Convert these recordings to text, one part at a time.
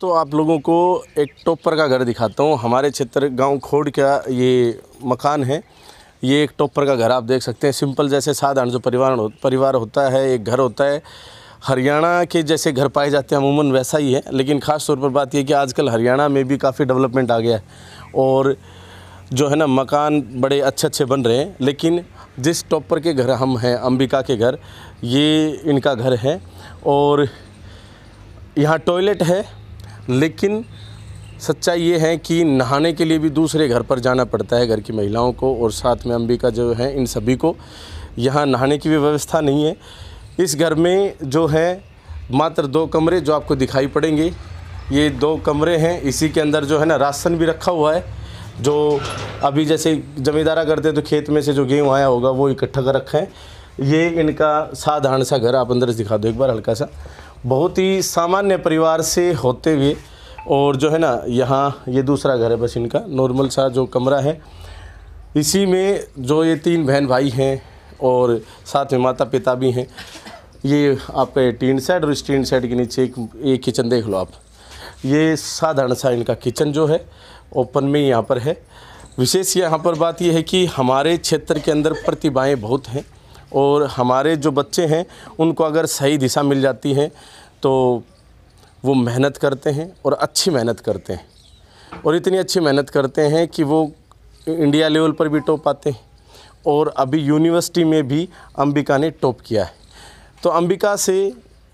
तो आप लोगों को एक टोपर का घर दिखाता हूँ हमारे क्षेत्र गांव खोड़ का ये मकान है ये एक टोपर का घर आप देख सकते हैं सिंपल जैसे साधारण जो परिवार हो, परिवार होता है एक घर होता है हरियाणा के जैसे घर पाए जाते हैं अमूमन वैसा ही है लेकिन ख़ास तौर पर बात यह कि आजकल हरियाणा में भी काफ़ी डेवलपमेंट आ गया है और जो है ना मकान बड़े अच्छे अच्छे बन रहे हैं लेकिन जिस टॉपर के घर हम हैं अंबिका के घर ये इनका घर है और यहाँ टॉयलेट है लेकिन सच्चाई ये है कि नहाने के लिए भी दूसरे घर पर जाना पड़ता है घर की महिलाओं को और साथ में अंबिका जो है इन सभी को यहाँ नहाने की भी व्यवस्था नहीं है इस घर में जो है मात्र दो कमरे जो आपको दिखाई पड़ेंगे ये दो कमरे हैं इसी के अंदर जो है ना राशन भी रखा हुआ है जो अभी जैसे जमींदारा करते हैं तो खेत में से जो गेहूँ आया होगा वो इकट्ठा कर रखें ये इनका साधारण सा घर आप अंदर से दिखा दो एक बार हल्का सा बहुत ही सामान्य परिवार से होते हुए और जो है ना यहाँ ये दूसरा घर है बस इनका नॉर्मल सा जो कमरा है इसी में जो ये तीन बहन भाई हैं और साथ में माता पिता भी हैं ये आपका टीन सेट और इस टीन सेट के नीचे एक ये किचन देख लो आप ये साधारण सा इनका किचन जो है ओपन में यहाँ पर है विशेष यहाँ पर बात यह है कि हमारे क्षेत्र के अंदर प्रतिभाएँ बहुत हैं और हमारे जो बच्चे हैं उनको अगर सही दिशा मिल जाती है तो वो मेहनत करते हैं और अच्छी मेहनत करते हैं और इतनी अच्छी मेहनत करते हैं कि वो इंडिया लेवल पर भी टॉप आते हैं और अभी यूनिवर्सिटी में भी अंबिका ने टॉप किया है तो अंबिका से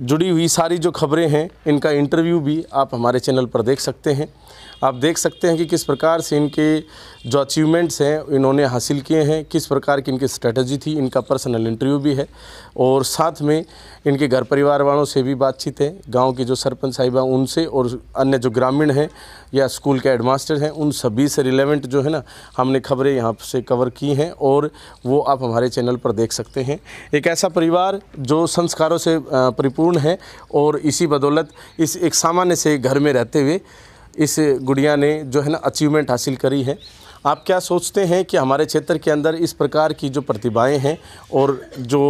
जुड़ी हुई सारी जो खबरें हैं इनका इंटरव्यू भी आप हमारे चैनल पर देख सकते हैं आप देख सकते हैं कि किस प्रकार से इनके जो अचीवमेंट्स हैं इन्होंने हासिल किए हैं किस प्रकार की इनकी स्ट्रेटजी थी इनका पर्सनल इंटरव्यू भी है और साथ में इनके घर परिवार वालों से भी बातचीत है गांव के जो सरपंच साहिबा उनसे और अन्य जो ग्रामीण हैं या स्कूल के हेडमास्टर हैं उन सभी से रिलेवेंट जो है ना हमने खबरें यहाँ से कवर की हैं और वो आप हमारे चैनल पर देख सकते हैं एक ऐसा परिवार जो संस्कारों से परिपूर्ण महत्वपूर्ण है और इसी बदौलत इस एक सामान्य से घर में रहते हुए इस गुड़िया ने जो है ना अचीवमेंट हासिल करी है आप क्या सोचते हैं कि हमारे क्षेत्र के अंदर इस प्रकार की जो प्रतिभाएं हैं और जो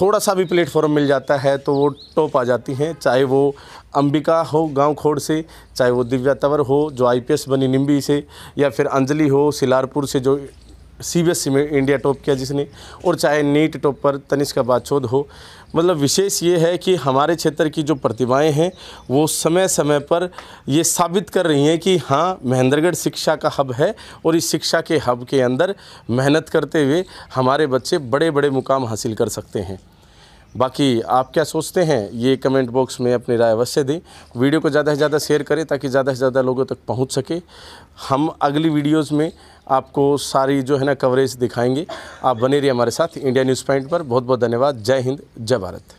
थोड़ा सा भी प्लेटफॉर्म मिल जाता है तो वो टॉप आ जाती हैं चाहे वो अंबिका हो गांव खोड़ से चाहे वो दिव्या तंवर हो जो आईपीएस बनी निम्बी से या फिर अंजलि हो सिलारपुर से जो सीबीएसई में इंडिया टॉप किया जिसने और चाहे नीट टॉप पर तनिष्का बाछोद हो मतलब विशेष ये है कि हमारे क्षेत्र की जो प्रतिभाएं हैं वो समय समय पर ये साबित कर रही हैं कि हाँ महेंद्रगढ़ शिक्षा का हब है और इस शिक्षा के हब के अंदर मेहनत करते हुए हमारे बच्चे बड़े बड़े मुकाम हासिल कर सकते हैं बाकी आप क्या सोचते हैं ये कमेंट बॉक्स में अपनी राय अवश्य दें वीडियो को ज़्यादा से ज़्यादा शेयर करें ताकि ज़्यादा से ज़्यादा लोगों तक पहुँच सके हम अगली वीडियोज़ में आपको सारी जो है ना कवरेज दिखाएंगे आप बने रहिए हमारे साथ इंडिया न्यूज़ पॉइंट पर बहुत बहुत धन्यवाद जय हिंद जय भारत